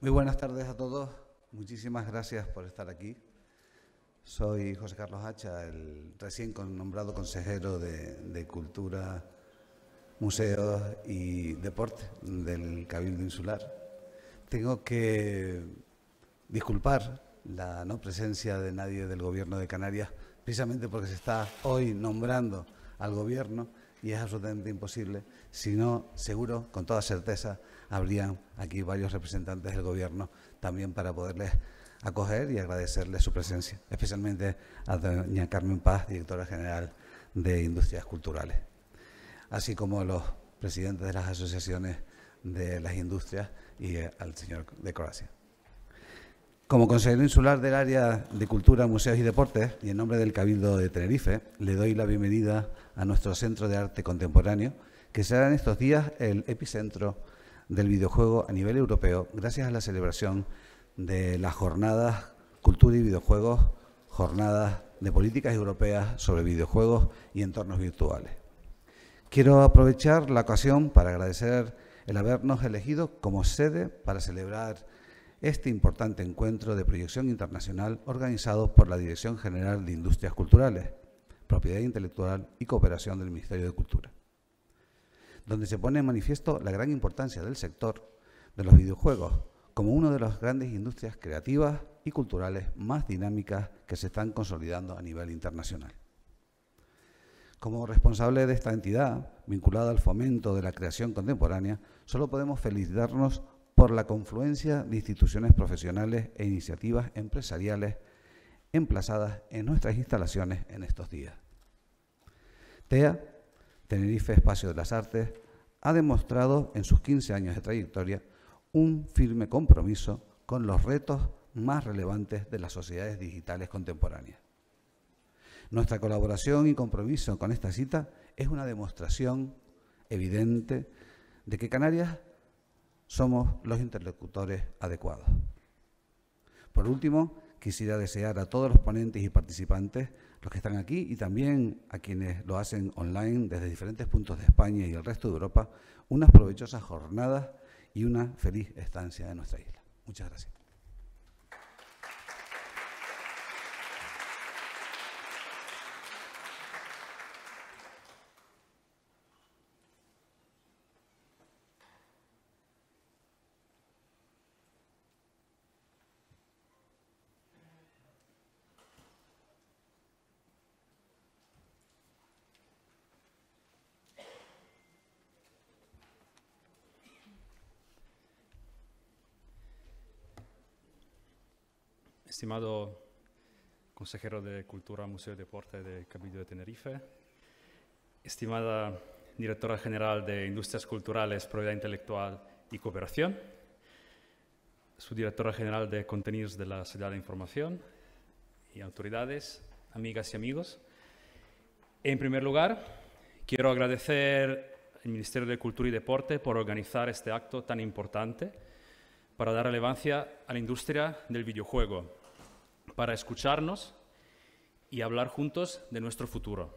Muy buenas tardes a todos. Muchísimas gracias por estar aquí. Soy José Carlos Hacha, el recién nombrado consejero de, Cultura, Museos y Deporte del Cabildo Insular. Tengo que disculpar la no presencia de nadie del Gobierno de Canarias, precisamente porque se está hoy nombrando al Gobierno y es absolutamente imposible. Si no, seguro, con toda certeza, habrían aquí varios representantes del Gobierno también para poderles acoger y agradecerles su presencia, especialmente a doña Carmen Paz, directora general de Industrias Culturales, así como a los presidentes de las asociaciones de las industrias y al señor de Croacia. Como consejero insular del área de Cultura, Museos y Deportes, y en nombre del Cabildo de Tenerife, le doy la bienvenida a nuestro Centro de Arte Contemporáneo, que será en estos días el epicentro del videojuego a nivel europeo, gracias a la celebración de las jornadas Cultura y Videojuegos, jornadas de políticas europeas sobre videojuegos y entornos virtuales. Quiero aprovechar la ocasión para agradecer el habernos elegido como sede para celebrar este importante encuentro de proyección internacional organizado por la Dirección General de Industrias Culturales, Propiedad Intelectual y Cooperación del Ministerio de Cultura, donde se pone en manifiesto la gran importancia del sector de los videojuegos como una de las grandes industrias creativas y culturales más dinámicas que se están consolidando a nivel internacional. Como responsable de esta entidad, vinculada al fomento de la creación contemporánea, solo podemos felicitarnos por la confluencia de instituciones profesionales e iniciativas empresariales emplazadas en nuestras instalaciones en estos días. TEA, Tenerife Espacio de las Artes, ha demostrado en sus 15 años de trayectoria un firme compromiso con los retos más relevantes de las sociedades digitales contemporáneas. Nuestra colaboración y compromiso con esta cita es una demostración evidente de que Canarias somos los interlocutores adecuados. Por último, quisiera desear a todos los ponentes y participantes, los que están aquí y también a quienes lo hacen online desde diferentes puntos de España y el resto de Europa, unas provechosas jornadas y una feliz estancia en nuestra isla. Muchas gracias. estimado consejero de Cultura, Museo y Deporte de Cabildo de Tenerife, estimada directora general de Industrias Culturales, Propiedad Intelectual y Cooperación, subdirectora general de Contenidos de la Sociedad de Información y autoridades, amigas y amigos. En primer lugar, quiero agradecer al Ministerio de Cultura y Deporte por organizar este acto tan importante para dar relevancia a la industria del videojuego para escucharnos y hablar juntos de nuestro futuro.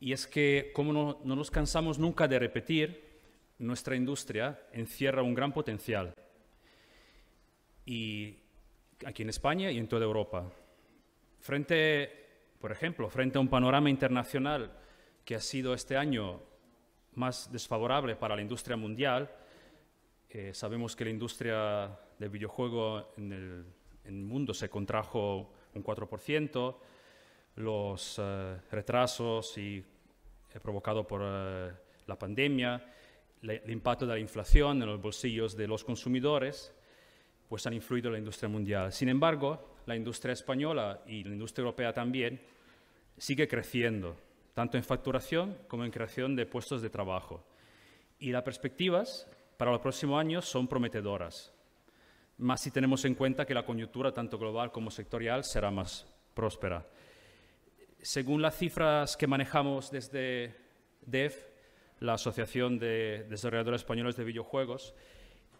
Y es que, como no, nos cansamos nunca de repetir, nuestra industria encierra un gran potencial. Y aquí en España y en toda Europa. Frente, por ejemplo, frente a un panorama internacional que ha sido este año más desfavorable para la industria mundial, eh, sabemos que la industria del videojuego en el en el mundo se contrajo un 4%, los eh, retrasos y, eh, provocados por eh, la pandemia, el impacto de la inflación en los bolsillos de los consumidores, pues han influido en la industria mundial. Sin embargo, la industria española y la industria europea también sigue creciendo, tanto en facturación como en creación de puestos de trabajo. Y las perspectivas para los próximos años son prometedoras más si tenemos en cuenta que la coyuntura, tanto global como sectorial, será más próspera. Según las cifras que manejamos desde DEF, la Asociación de Desarrolladores Españoles de Videojuegos,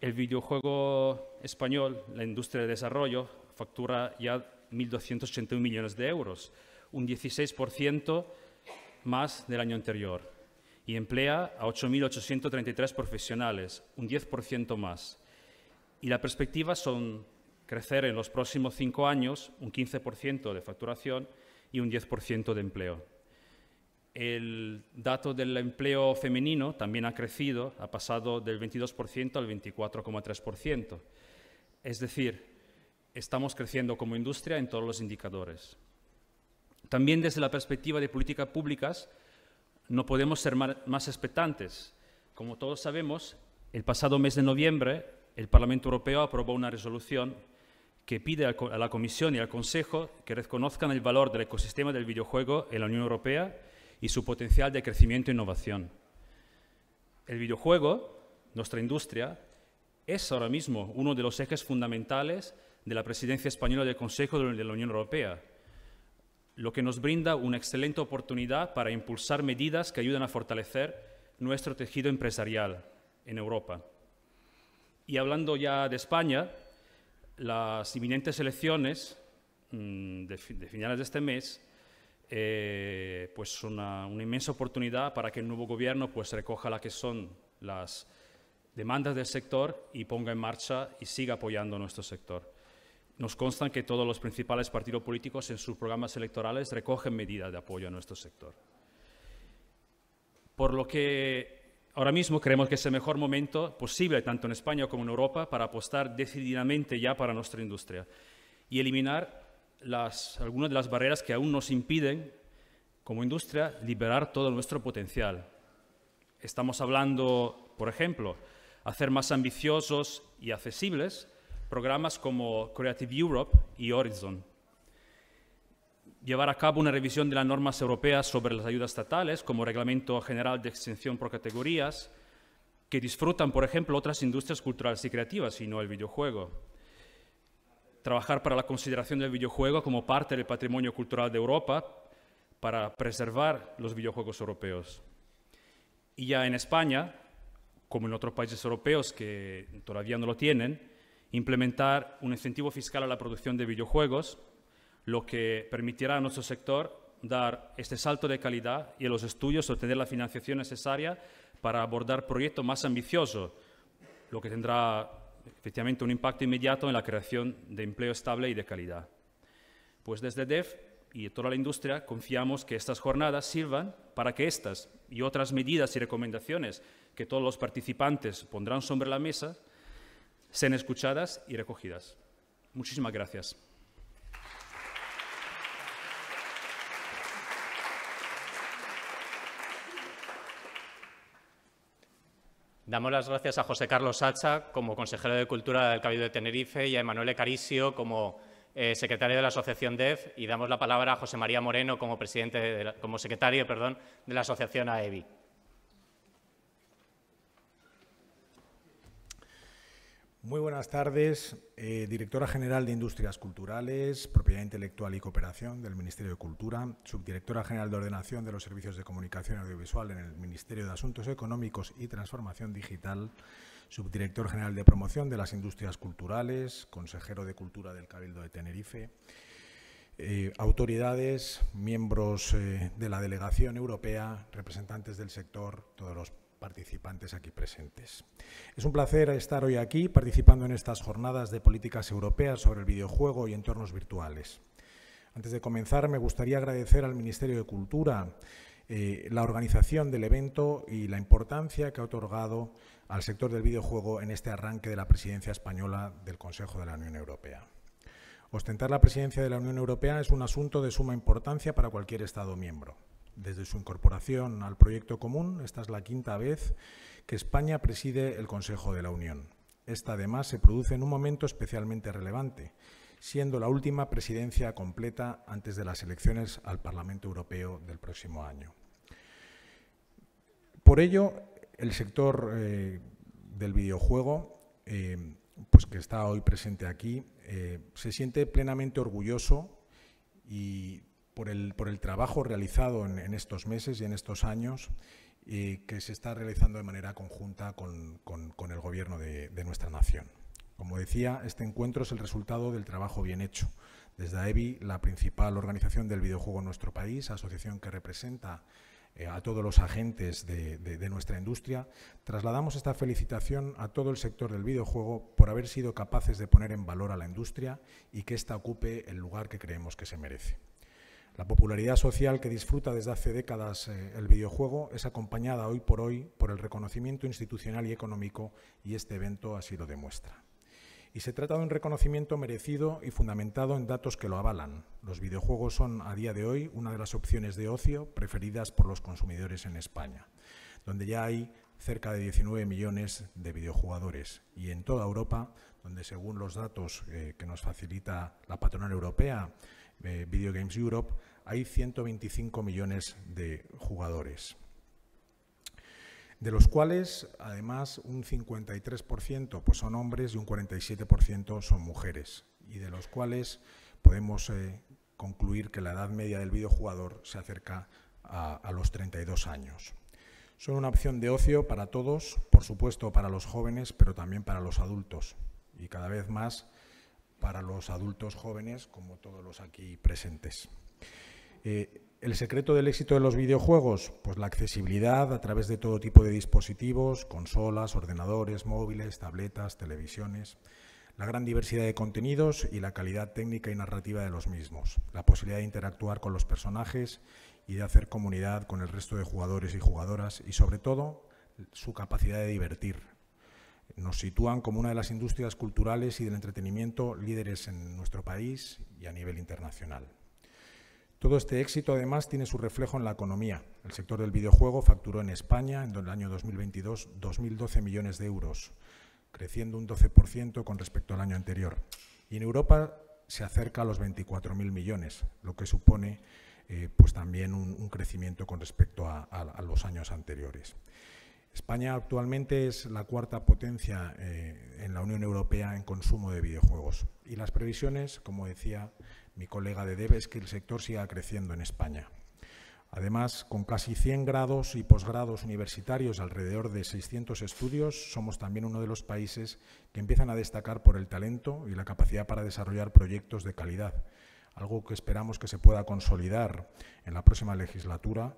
el videojuego español, la industria de desarrollo, factura ya 1.281 millones de euros, un 16% más del año anterior, y emplea a 8.833 profesionales, un 10% más y la perspectiva son crecer en los próximos cinco años un 15% de facturación y un 10% de empleo. El dato del empleo femenino también ha crecido, ha pasado del 22% al 24,3%. Es decir, estamos creciendo como industria en todos los indicadores. También desde la perspectiva de políticas públicas, no podemos ser más expectantes. Como todos sabemos, el pasado mes de noviembre el Parlamento Europeo aprobó una resolución que pide a la Comisión y al Consejo que reconozcan el valor del ecosistema del videojuego en la Unión Europea y su potencial de crecimiento e innovación. El videojuego, nuestra industria, es ahora mismo uno de los ejes fundamentales de la presidencia española del Consejo de la Unión Europea, lo que nos brinda una excelente oportunidad para impulsar medidas que ayuden a fortalecer nuestro tejido empresarial en Europa. Y hablando ya de España, las inminentes elecciones mm, de, finales de este mes, eh, pues son una, inmensa oportunidad para que el nuevo gobierno pues recoja las que son las demandas del sector y ponga en marcha y siga apoyando a nuestro sector. Nos constan que todos los principales partidos políticos en sus programas electorales recogen medidas de apoyo a nuestro sector. Por lo que ahora mismo creemos que es el mejor momento posible, tanto en España como en Europa, para apostar decididamente ya para nuestra industria y eliminar algunas de las barreras que aún nos impiden, como industria, liberar todo nuestro potencial. Estamos hablando, por ejemplo, hacer más ambiciosos y accesibles programas como Creative Europe y Horizon llevar a cabo una revisión de las normas europeas sobre las ayudas estatales, como Reglamento General de extensión por Categorías, que disfrutan, por ejemplo, otras industrias culturales y creativas, y no el videojuego. Trabajar para la consideración del videojuego como parte del patrimonio cultural de Europa para preservar los videojuegos europeos. Y ya en España, como en otros países europeos que todavía no lo tienen, implementar un incentivo fiscal a la producción de videojuegos lo que permitirá a nuestro sector dar este salto de calidad y a los estudios obtener la financiación necesaria para abordar proyectos más ambiciosos, lo que tendrá efectivamente un impacto inmediato en la creación de empleo estable y de calidad. Pues desde DEF y toda la industria confiamos que estas jornadas sirvan para que estas y otras medidas y recomendaciones que todos los participantes pondrán sobre la mesa sean escuchadas y recogidas. Muchísimas gracias. Damos las gracias a José Carlos Sacha como consejero de Cultura del Cabildo de Tenerife y a Emanuele Caricio como eh, secretario de la Asociación DEF y damos la palabra a José María Moreno como, presidente como secretario perdón, de la Asociación AEBI. Muy buenas tardes, eh, directora general de Industrias Culturales, Propiedad Intelectual y Cooperación del Ministerio de Cultura, subdirectora general de Ordenación de los Servicios de Comunicación Audiovisual en el Ministerio de Asuntos Económicos y Transformación Digital, subdirector general de Promoción de las Industrias Culturales, consejero de Cultura del Cabildo de Tenerife, eh, autoridades, miembros eh, de la delegación europea, representantes del sector, todos los participantes aquí presentes. Es un placer estar hoy aquí participando en estas jornadas de políticas europeas sobre el videojuego y entornos virtuales. Antes de comenzar, me gustaría agradecer al Ministerio de Cultura eh, la organización del evento y la importancia que ha otorgado al sector del videojuego en este arranque de la presidencia española del Consejo de la Unión Europea. Ostentar la presidencia de la Unión Europea es un asunto de suma importancia para cualquier Estado miembro. Desde su incorporación al proyecto común, esta es la quinta vez que España preside el Consejo de la Unión. Esta, además, se produce en un momento especialmente relevante, siendo la última presidencia completa antes de las elecciones al Parlamento Europeo del próximo año. Por ello, el sector eh, del videojuego, eh, pues que está hoy presente aquí, eh, se siente plenamente orgulloso y por el, trabajo realizado en, estos meses y en estos años y que se está realizando de manera conjunta con, el Gobierno de, nuestra nación. Como decía, este encuentro es el resultado del trabajo bien hecho. Desde AEBI, la principal organización del videojuego en nuestro país, asociación que representa eh, a todos los agentes de, de nuestra industria, trasladamos esta felicitación a todo el sector del videojuego por haber sido capaces de poner en valor a la industria y que ésta ocupe el lugar que creemos que se merece. La popularidad social que disfruta desde hace décadas eh, el videojuego es acompañada hoy por hoy por el reconocimiento institucional y económico y este evento así lo demuestra. Y se trata de un reconocimiento merecido y fundamentado en datos que lo avalan. Los videojuegos son a día de hoy una de las opciones de ocio preferidas por los consumidores en España, donde ya hay cerca de 19 millones de videojugadores y en toda Europa, donde según los datos eh, que nos facilita la patronal europea, eh, Video Games Europe, hay 125 millones de jugadores, de los cuales además un 53% pues son hombres y un 47% son mujeres, y de los cuales podemos eh, concluir que la edad media del videojugador se acerca a los 32 años. Son una opción de ocio para todos, por supuesto para los jóvenes, pero también para los adultos. Y cada vez más para los adultos jóvenes como todos los aquí presentes. Eh, el secreto del éxito de los videojuegos, pues la accesibilidad a través de todo tipo de dispositivos, consolas, ordenadores, móviles, tabletas, televisiones, la gran diversidad de contenidos y la calidad técnica y narrativa de los mismos, la posibilidad de interactuar con los personajes y de hacer comunidad con el resto de jugadores y jugadoras y sobre todo su capacidad de divertir, nos sitúan como una de las industrias culturales y del entretenimiento líderes en nuestro país y a nivel internacional. Todo este éxito, además, tiene su reflejo en la economía. El sector del videojuego facturó en España en el año 2022 2.012 millones de euros, creciendo un 12% con respecto al año anterior. Y en Europa se acerca a los 24.000 millones, lo que supone eh, pues también un, crecimiento con respecto a los años anteriores. España actualmente es la cuarta potencia eh, en la Unión Europea en consumo de videojuegos y las previsiones, como decía mi colega de DEVE, es que el sector siga creciendo en España. Además, con casi 100 grados y posgrados universitarios, alrededor de 600 estudios, somos también uno de los países que empiezan a destacar por el talento y la capacidad para desarrollar proyectos de calidad, algo que esperamos que se pueda consolidar en la próxima legislatura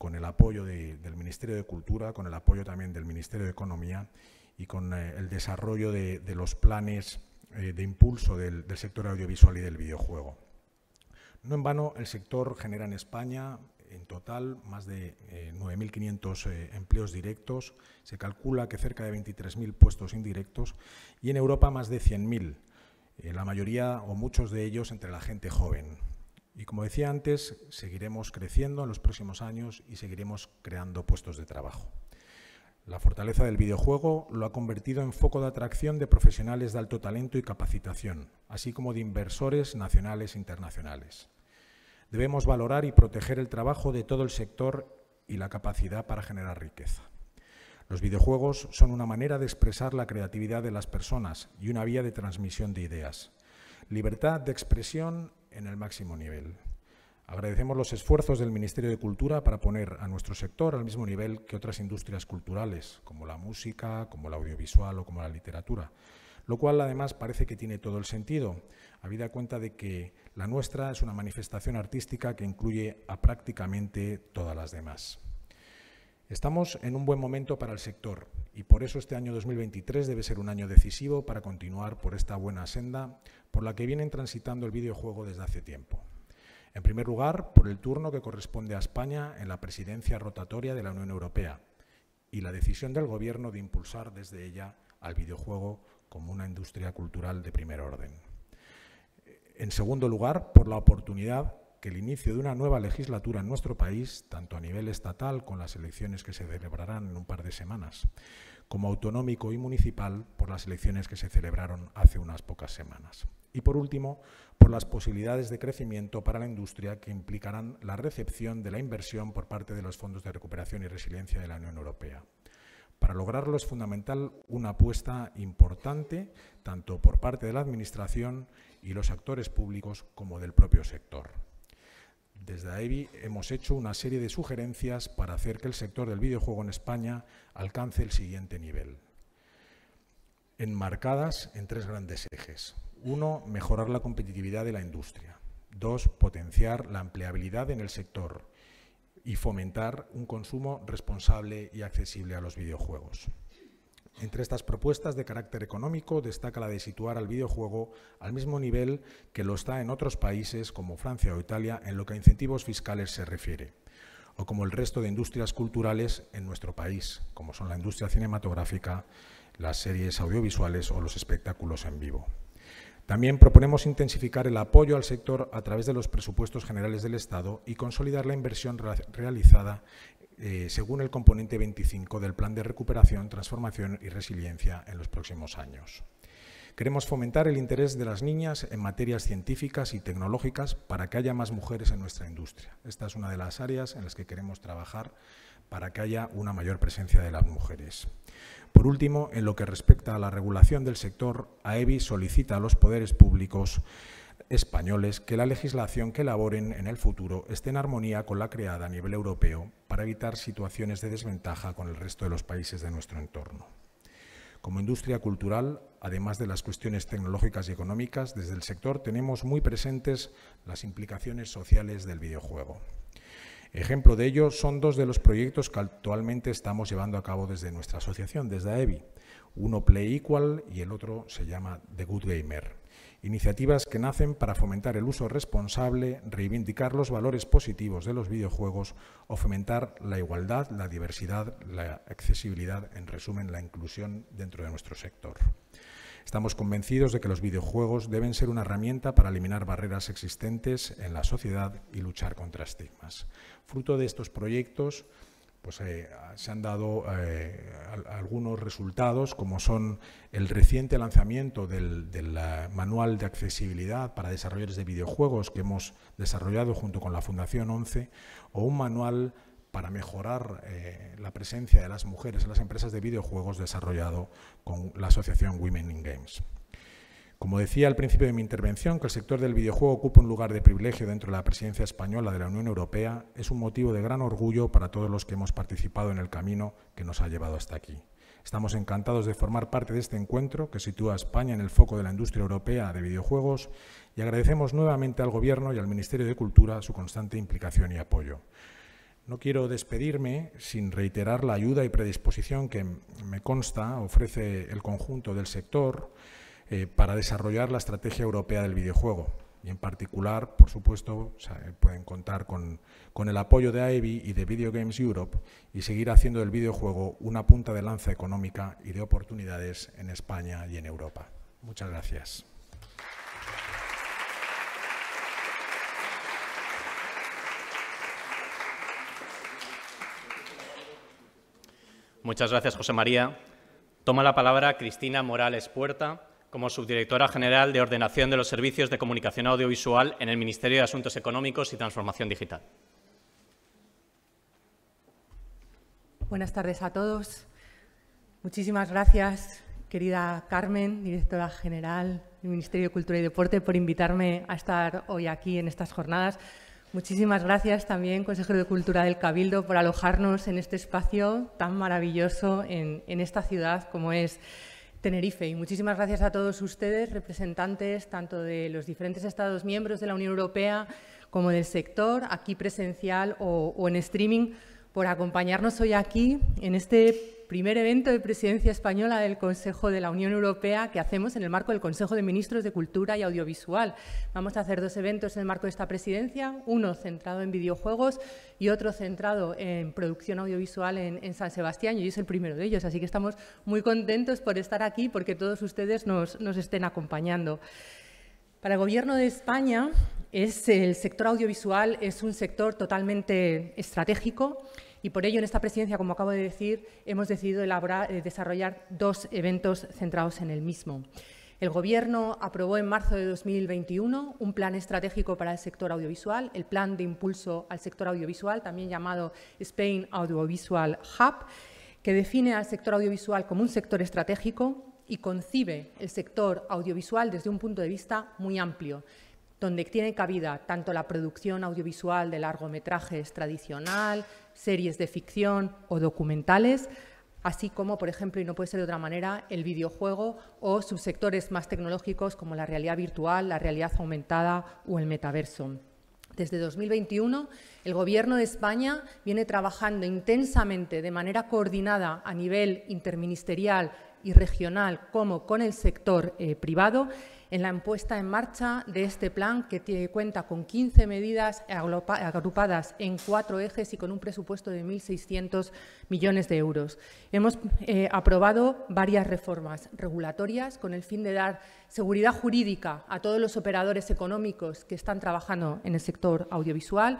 con el apoyo del Ministerio de Cultura, con el apoyo también del Ministerio de Economía y con eh, el desarrollo de, los planes eh, de impulso del, sector audiovisual y del videojuego. No en vano, el sector genera en España en total más de 9.500 eh, empleos directos, se calcula que cerca de 23.000 puestos indirectos y en Europa más de 100.000, la mayoría o muchos de ellos entre la gente joven. Y como decía antes, seguiremos creciendo en los próximos años y seguiremos creando puestos de trabajo. La fortaleza del videojuego lo ha convertido en foco de atracción de profesionales de alto talento y capacitación, así como de inversores nacionales e internacionales. Debemos valorar y proteger el trabajo de todo el sector y la capacidad para generar riqueza. Los videojuegos son una manera de expresar la creatividad de las personas y una vía de transmisión de ideas. Libertad de expresión en el máximo nivel. Agradecemos los esfuerzos del Ministerio de Cultura para poner a nuestro sector al mismo nivel que otras industrias culturales, como la música, como la audiovisual o como la literatura, lo cual además parece que tiene todo el sentido, habida cuenta de que la nuestra es una manifestación artística que incluye a prácticamente todas las demás. Estamos en un buen momento para el sector, y por eso este año 2023 debe ser un año decisivo para continuar por esta buena senda por la que vienen transitando el videojuego desde hace tiempo. En primer lugar, por el turno que corresponde a España en la presidencia rotatoria de la Unión Europea y la decisión del Gobierno de impulsar desde ella al videojuego como una industria cultural de primer orden. En segundo lugar, por la oportunidad que el inicio de una nueva legislatura en nuestro país, tanto a nivel estatal, con las elecciones que se celebrarán en un par de semanas, como autonómico y municipal, por las elecciones que se celebraron hace unas pocas semanas. Y por último, por las posibilidades de crecimiento para la industria que implicarán la recepción de la inversión por parte de los fondos de recuperación y resiliencia de la Unión Europea. Para lograrlo es fundamental una apuesta importante, tanto por parte de la Administración y los actores públicos como del propio sector. Desde AEBI hemos hecho una serie de sugerencias para hacer que el sector del videojuego en España alcance el siguiente nivel, enmarcadas en tres grandes ejes. Uno, mejorar la competitividad de la industria. Dos, potenciar la empleabilidad en el sector y fomentar un consumo responsable y accesible a los videojuegos. Entre estas propuestas de carácter económico destaca la de situar al videojuego al mismo nivel que lo está en otros países como Francia o Italia en lo que a incentivos fiscales se refiere, o como el resto de industrias culturales en nuestro país, como son la industria cinematográfica, las series audiovisuales o los espectáculos en vivo. También proponemos intensificar el apoyo al sector a través de los presupuestos generales del Estado y consolidar la inversión realizada eh, según el componente 25 del Plan de Recuperación, Transformación y Resiliencia en los próximos años. Queremos fomentar el interés de las niñas en materias científicas y tecnológicas para que haya más mujeres en nuestra industria. Esta es una de las áreas en las que queremos trabajar para que haya una mayor presencia de las mujeres. Por último, en lo que respecta a la regulación del sector, AEBI solicita a los poderes públicos españoles que la legislación que elaboren en el futuro esté en armonía con la creada a nivel europeo para evitar situaciones de desventaja con el resto de los países de nuestro entorno. Como industria cultural, además de las cuestiones tecnológicas y económicas, desde el sector tenemos muy presentes las implicaciones sociales del videojuego. Ejemplo de ello son dos de los proyectos que actualmente estamos llevando a cabo desde nuestra asociación, desde AEBI. Uno Play Equal y el otro se llama The Good Gamer. Iniciativas que nacen para fomentar el uso responsable, reivindicar los valores positivos de los videojuegos o fomentar la igualdad, la diversidad, la accesibilidad, en resumen, la inclusión dentro de nuestro sector. Estamos convencidos de que los videojuegos deben ser una herramienta para eliminar barreras existentes en la sociedad y luchar contra estigmas. Fruto de estos proyectos, pues eh, se han dado eh, algunos resultados, como son el reciente lanzamiento del, eh, manual de accesibilidad para desarrolladores de videojuegos que hemos desarrollado junto con la Fundación 11, o un manual para mejorar la presencia de las mujeres en las empresas de videojuegos desarrollado con la asociación Women in Games. Como decía al principio de mi intervención, que el sector del videojuego ocupa un lugar de privilegio dentro de la presidencia española de la Unión Europea es un motivo de gran orgullo para todos los que hemos participado en el camino que nos ha llevado hasta aquí. Estamos encantados de formar parte de este encuentro que sitúa a España en el foco de la industria europea de videojuegos y agradecemos nuevamente al Gobierno y al Ministerio de Cultura su constante implicación y apoyo. No quiero despedirme sin reiterar la ayuda y predisposición que me consta ofrece el conjunto del sector eh, para desarrollar la estrategia europea del videojuego. Y en particular, por supuesto, eh, pueden contar con, el apoyo de AEBI y de Video Games Europe y seguir haciendo del videojuego una punta de lanza económica y de oportunidades en España y en Europa. Muchas gracias. Muchas gracias, José María. Toma la palabra Cristina Morales Puerta como Subdirectora General de Ordenación de los Servicios de Comunicación Audiovisual en el Ministerio de Asuntos Económicos y Transformación Digital. Buenas tardes a todos. Muchísimas gracias, querida Carmen, directora general del Ministerio de Cultura y Deporte, por invitarme a estar hoy aquí en estas jornadas. Muchísimas gracias también, consejero de Cultura del Cabildo, por alojarnos en este espacio tan maravilloso en, en esta ciudad como es Tenerife. Y muchísimas gracias a todos ustedes, representantes tanto de los diferentes Estados miembros de la Unión Europea como del sector, aquí presencial o, en streaming, por acompañarnos hoy aquí en este primer evento de presidencia española del Consejo de la Unión Europea que hacemos en el marco del Consejo de Ministros de Cultura y Audiovisual. Vamos a hacer dos eventos en el marco de esta presidencia, uno centrado en videojuegos y otro centrado en producción audiovisual en, San Sebastián, y es el primero de ellos, así que estamos muy contentos por estar aquí, porque todos ustedes nos, estén acompañando. Para el Gobierno de España, el sector audiovisual es un sector totalmente estratégico, y por ello, en esta presidencia, como acabo de decir, hemos decidido eh, desarrollar dos eventos centrados en el mismo. El Gobierno aprobó en marzo de 2021 un plan estratégico para el sector audiovisual, el Plan de Impulso al Sector Audiovisual, también llamado Spain Audiovisual Hub, que define al sector audiovisual como un sector estratégico y concibe el sector audiovisual desde un punto de vista muy amplio, donde tiene cabida tanto la producción audiovisual de largometrajes tradicional, series de ficción o documentales, así como, por ejemplo, y no puede ser de otra manera, el videojuego o subsectores más tecnológicos como la realidad virtual, la realidad aumentada o el metaverso. Desde 2021, el Gobierno de España viene trabajando intensamente de manera coordinada a nivel interministerial y regional como con el sector eh, privado en la impuesta en marcha de este plan que cuenta con 15 medidas agrupadas en cuatro ejes y con un presupuesto de 1.600 millones de euros. Hemos eh, aprobado varias reformas regulatorias con el fin de dar seguridad jurídica a todos los operadores económicos que están trabajando en el sector audiovisual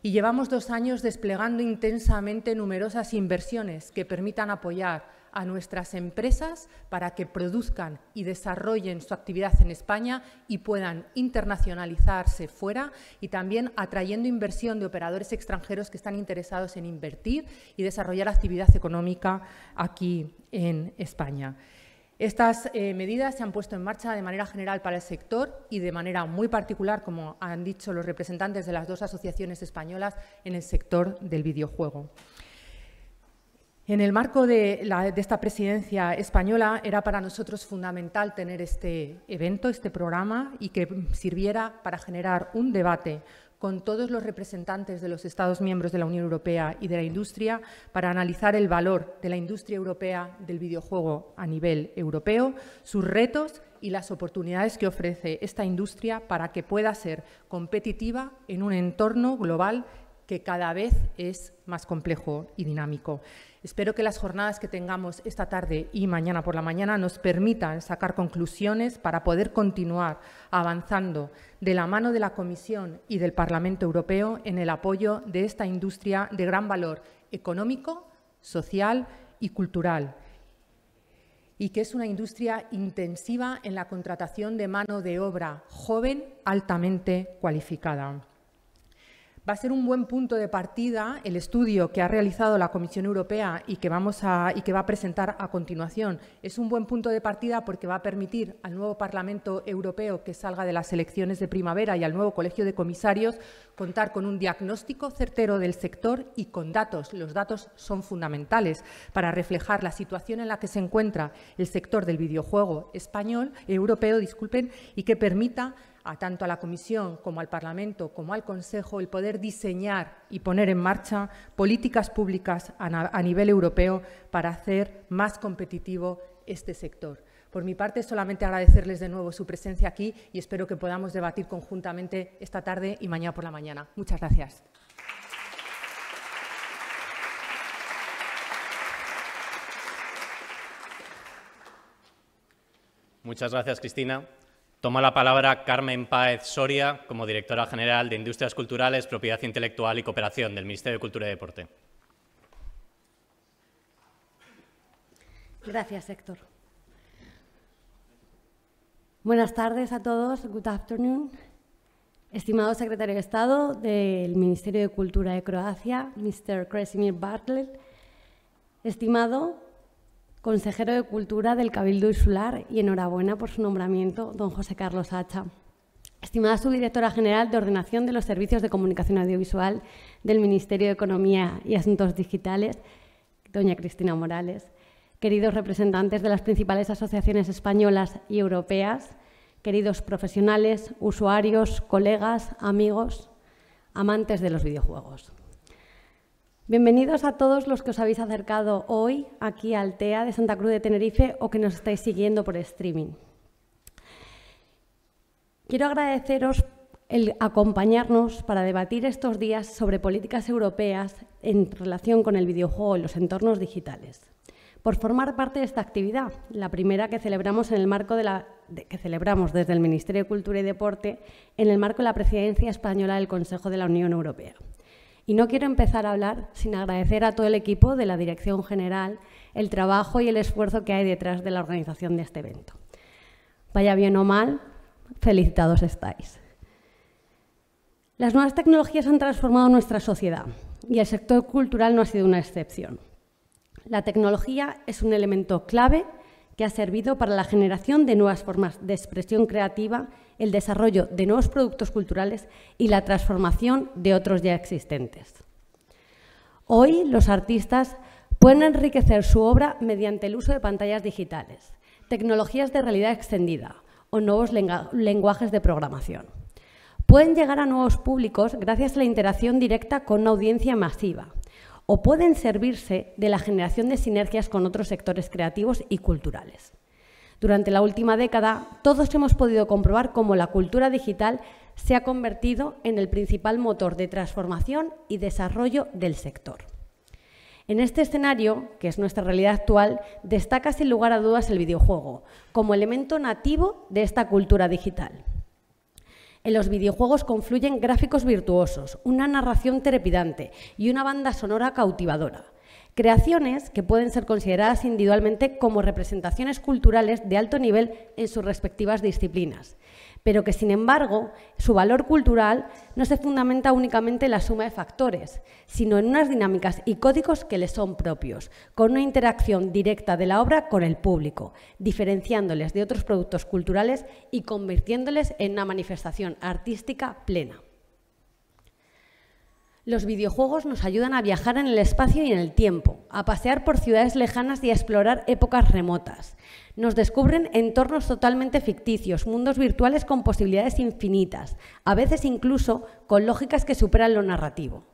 y llevamos dos años desplegando intensamente numerosas inversiones que permitan apoyar a nuestras empresas para que produzcan y desarrollen su actividad en España y puedan internacionalizarse fuera y también atrayendo inversión de operadores extranjeros que están interesados en invertir y desarrollar actividad económica aquí en España. Estas eh, medidas se han puesto en marcha de manera general para el sector y de manera muy particular, como han dicho los representantes de las dos asociaciones españolas, en el sector del videojuego. En el marco de, esta presidencia española era para nosotros fundamental tener este evento, este programa, y que sirviera para generar un debate con todos los representantes de los Estados miembros de la Unión Europea y de la industria para analizar el valor de la industria europea del videojuego a nivel europeo, sus retos y las oportunidades que ofrece esta industria para que pueda ser competitiva en un entorno global que cada vez es más complejo y dinámico. Espero que las jornadas que tengamos esta tarde y mañana por la mañana nos permitan sacar conclusiones para poder continuar avanzando de la mano de la Comisión y del Parlamento Europeo en el apoyo de esta industria de gran valor económico, social y cultural y que es una industria intensiva en la contratación de mano de obra joven altamente cualificada. Va a ser un buen punto de partida el estudio que ha realizado la Comisión Europea y que, vamos a, y que va a presentar a continuación. Es un buen punto de partida porque va a permitir al nuevo Parlamento Europeo que salga de las elecciones de primavera y al nuevo Colegio de Comisarios contar con un diagnóstico certero del sector y con datos. Los datos son fundamentales para reflejar la situación en la que se encuentra el sector del videojuego español, europeo, disculpen, y que permita a tanto a la Comisión como al Parlamento como al Consejo el poder diseñar y poner en marcha políticas públicas a, nivel europeo para hacer más competitivo este sector. Por mi parte, solamente agradecerles de nuevo su presencia aquí y espero que podamos debatir conjuntamente esta tarde y mañana por la mañana. Muchas gracias. Muchas gracias, Cristina. Toma la palabra Carmen Paez Soria como directora general de Industrias Culturales, Propiedad Intelectual y Cooperación del Ministerio de Cultura y Deporte. Gracias, Héctor. Buenas tardes a todos. Good afternoon. Estimado secretario de Estado del Ministerio de Cultura de Croacia, Mr. Kresimir Bartlett, estimado consejero de Cultura del Cabildo Insular y enhorabuena por su nombramiento, don José Carlos Hacha. Estimada subdirectora general de Ordenación de los Servicios de Comunicación Audiovisual del Ministerio de Economía y Asuntos Digitales, doña Cristina Morales, queridos representantes de las principales asociaciones españolas y europeas, queridos profesionales, usuarios, colegas, amigos, amantes de los videojuegos. Bienvenidos a todos los que os habéis acercado hoy aquí al TEA de Santa Cruz de Tenerife o que nos estáis siguiendo por streaming. Quiero agradeceros el acompañarnos para debatir estos días sobre políticas europeas en relación con el videojuego y los entornos digitales. Por formar parte de esta actividad, la primera que celebramos en el marco de la que celebramos desde el Ministerio de Cultura y Deporte en el marco de la Presidencia española del Consejo de la Unión Europea. Y no quiero empezar a hablar sin agradecer a todo el equipo de la Dirección General el trabajo y el esfuerzo que hay detrás de la organización de este evento. Vaya bien o mal, felicitados estáis. Las nuevas tecnologías han transformado nuestra sociedad y el sector cultural no ha sido una excepción. La tecnología es un elemento clave que ha servido para la generación de nuevas formas de expresión creativa, el desarrollo de nuevos productos culturales y la transformación de otros ya existentes. Hoy los artistas pueden enriquecer su obra mediante el uso de pantallas digitales, tecnologías de realidad extendida o nuevos lenguajes de programación. Pueden llegar a nuevos públicos gracias a la interacción directa con una audiencia masiva, o pueden servirse de la generación de sinergias con otros sectores creativos y culturales. Durante la última década, todos hemos podido comprobar cómo la cultura digital se ha convertido en el principal motor de transformación y desarrollo del sector. En este escenario, que es nuestra realidad actual, destaca sin lugar a dudas el videojuego como elemento nativo de esta cultura digital. En los videojuegos confluyen gráficos virtuosos, una narración trepidante y una banda sonora cautivadora. Creaciones que pueden ser consideradas individualmente como representaciones culturales de alto nivel en sus respectivas disciplinas pero que sin embargo su valor cultural no se fundamenta únicamente en la suma de factores, sino en unas dinámicas y códigos que le son propios, con una interacción directa de la obra con el público, diferenciándoles de otros productos culturales y convirtiéndoles en una manifestación artística plena. Los videojuegos nos ayudan a viajar en el espacio y en el tiempo, a pasear por ciudades lejanas y a explorar épocas remotas. Nos descubren entornos totalmente ficticios, mundos virtuales con posibilidades infinitas, a veces incluso con lógicas que superan lo narrativo.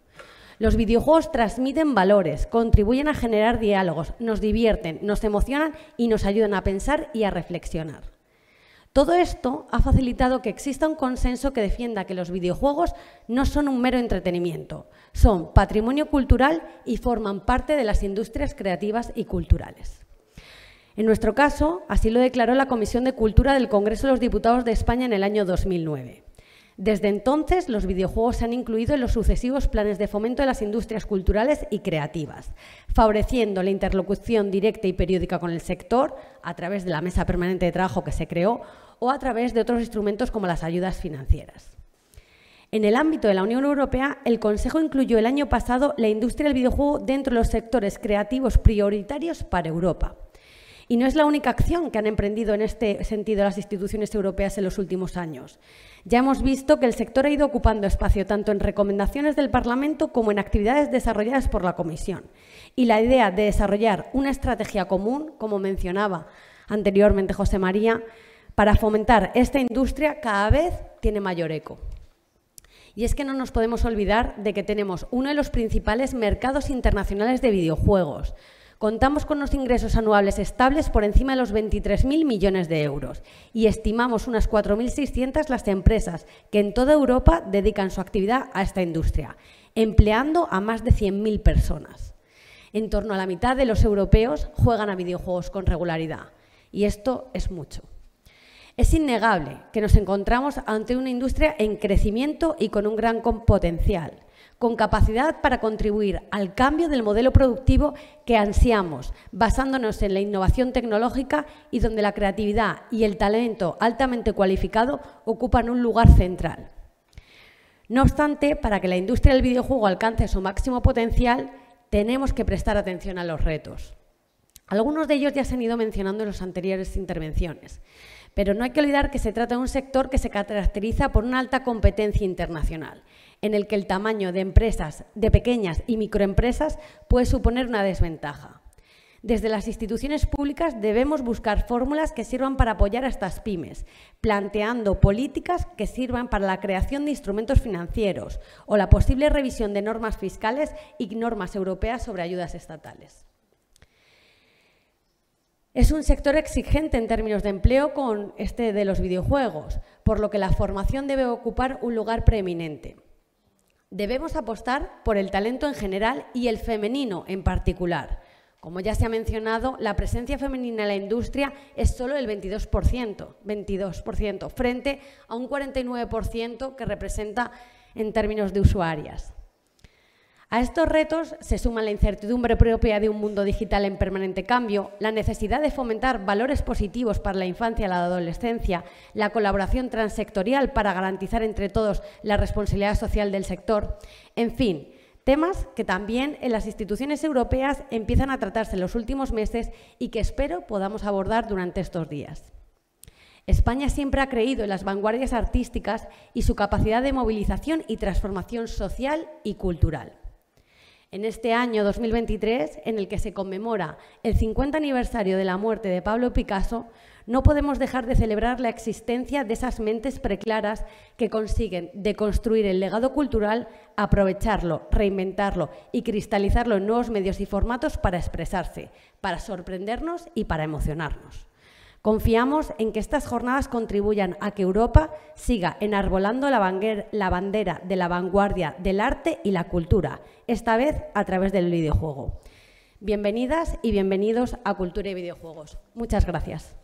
Los videojuegos transmiten valores, contribuyen a generar diálogos, nos divierten, nos emocionan y nos ayudan a pensar y a reflexionar. Todo esto ha facilitado que exista un consenso que defienda que los videojuegos no son un mero entretenimiento, son patrimonio cultural y forman parte de las industrias creativas y culturales. En nuestro caso, así lo declaró la Comisión de Cultura del Congreso de los Diputados de España en el año 2009. Desde entonces, los videojuegos se han incluido en los sucesivos planes de fomento de las industrias culturales y creativas, favoreciendo la interlocución directa y periódica con el sector a través de la mesa permanente de trabajo que se creó o a través de otros instrumentos como las ayudas financieras. En el ámbito de la Unión Europea, el Consejo incluyó el año pasado la industria del videojuego dentro de los sectores creativos prioritarios para Europa y no es la única acción que han emprendido en este sentido las instituciones europeas en los últimos años. Ya hemos visto que el sector ha ido ocupando espacio tanto en recomendaciones del Parlamento como en actividades desarrolladas por la Comisión. Y la idea de desarrollar una estrategia común, como mencionaba anteriormente José María, para fomentar esta industria cada vez tiene mayor eco. Y es que no nos podemos olvidar de que tenemos uno de los principales mercados internacionales de videojuegos, Contamos con unos ingresos anuales estables por encima de los 23.000 millones de euros y estimamos unas 4.600 las empresas que en toda Europa dedican su actividad a esta industria, empleando a más de 100.000 personas. En torno a la mitad de los europeos juegan a videojuegos con regularidad y esto es mucho. Es innegable que nos encontramos ante una industria en crecimiento y con un gran potencial con capacidad para contribuir al cambio del modelo productivo que ansiamos, basándonos en la innovación tecnológica y donde la creatividad y el talento altamente cualificado ocupan un lugar central. No obstante, para que la industria del videojuego alcance su máximo potencial, tenemos que prestar atención a los retos. Algunos de ellos ya se han ido mencionando en las anteriores intervenciones, pero no hay que olvidar que se trata de un sector que se caracteriza por una alta competencia internacional en el que el tamaño de empresas, de pequeñas y microempresas, puede suponer una desventaja. Desde las instituciones públicas debemos buscar fórmulas que sirvan para apoyar a estas pymes, planteando políticas que sirvan para la creación de instrumentos financieros o la posible revisión de normas fiscales y normas europeas sobre ayudas estatales. Es un sector exigente en términos de empleo con este de los videojuegos, por lo que la formación debe ocupar un lugar preeminente. Debemos apostar por el talento en general y el femenino en particular. Como ya se ha mencionado, la presencia femenina en la industria es solo el 22%, 22% frente a un 49% que representa en términos de usuarias. A estos retos se suma la incertidumbre propia de un mundo digital en permanente cambio, la necesidad de fomentar valores positivos para la infancia y la adolescencia, la colaboración transsectorial para garantizar entre todos la responsabilidad social del sector, en fin, temas que también en las instituciones europeas empiezan a tratarse en los últimos meses y que espero podamos abordar durante estos días. España siempre ha creído en las vanguardias artísticas y su capacidad de movilización y transformación social y cultural en este año 2023, en el que se conmemora el 50 aniversario de la muerte de Pablo Picasso, no podemos dejar de celebrar la existencia de esas mentes preclaras que consiguen deconstruir el legado cultural, aprovecharlo, reinventarlo y cristalizarlo en nuevos medios y formatos para expresarse, para sorprendernos y para emocionarnos. Confiamos en que estas jornadas contribuyan a que Europa siga enarbolando la, bandera de la vanguardia del arte y la cultura, esta vez a través del videojuego. Bienvenidas y bienvenidos a Cultura y Videojuegos. Muchas gracias.